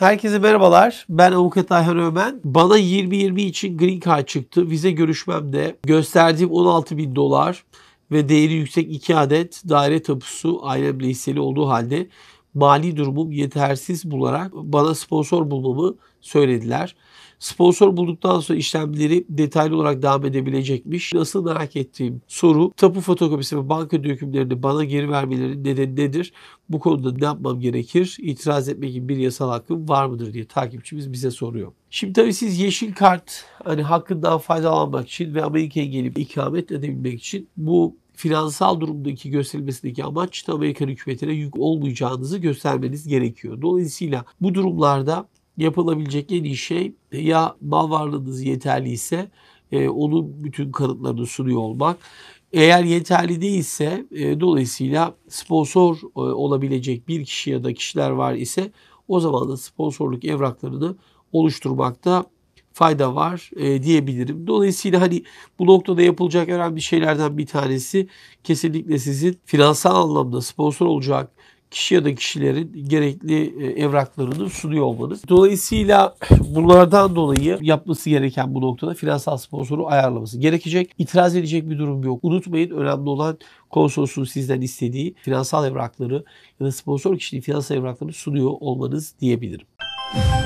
Herkese merhabalar. Ben Avukat Ayhan Ömen. Bana 2020 için Green Card çıktı. Vize görüşmemde gösterdiğim 16 bin dolar ve değeri yüksek 2 adet daire tapusu ailemle hisseli olduğu halde mali durumum yetersiz bularak bana sponsor bulmamı söylediler. Sponsor bulduktan sonra işlemleri detaylı olarak devam edebilecekmiş. Nasıl merak ettiğim soru tapu fotokopisi ve banka dökümlerini bana geri vermeleri nedeni nedir? Bu konuda ne yapmam gerekir? İtiraz etmek gibi bir yasal hakkım var mıdır diye takipçimiz bize soruyor. Şimdi tabii siz yeşil kart hani hakkından faydalanmak için ve Amerika'ya gelip ikamet edebilmek için bu finansal durumdaki gösterilmesindeki amaç da Amerikan hükümetine yük olmayacağınızı göstermeniz gerekiyor. Dolayısıyla bu durumlarda yapılabilecek en iyi şey ya mal varlığınız yeterli ise e, onun bütün kanıtlarını sunuyor olmak. Eğer yeterli değilse e, dolayısıyla sponsor e, olabilecek bir kişi ya da kişiler var ise o zaman da sponsorluk evraklarını oluşturmakta fayda var e, diyebilirim. Dolayısıyla hani bu noktada yapılacak önemli şeylerden bir tanesi kesinlikle sizin finansal anlamda sponsor olacak kişi ya da kişilerin gerekli e, evraklarını sunuyor olmanız. Dolayısıyla bunlardan dolayı yapması gereken bu noktada finansal sponsoru ayarlaması gerekecek. İtiraz edecek bir durum yok. Unutmayın önemli olan konsolosun sizden istediği finansal evrakları ya da sponsor kişinin finansal evraklarını sunuyor olmanız diyebilirim. Müzik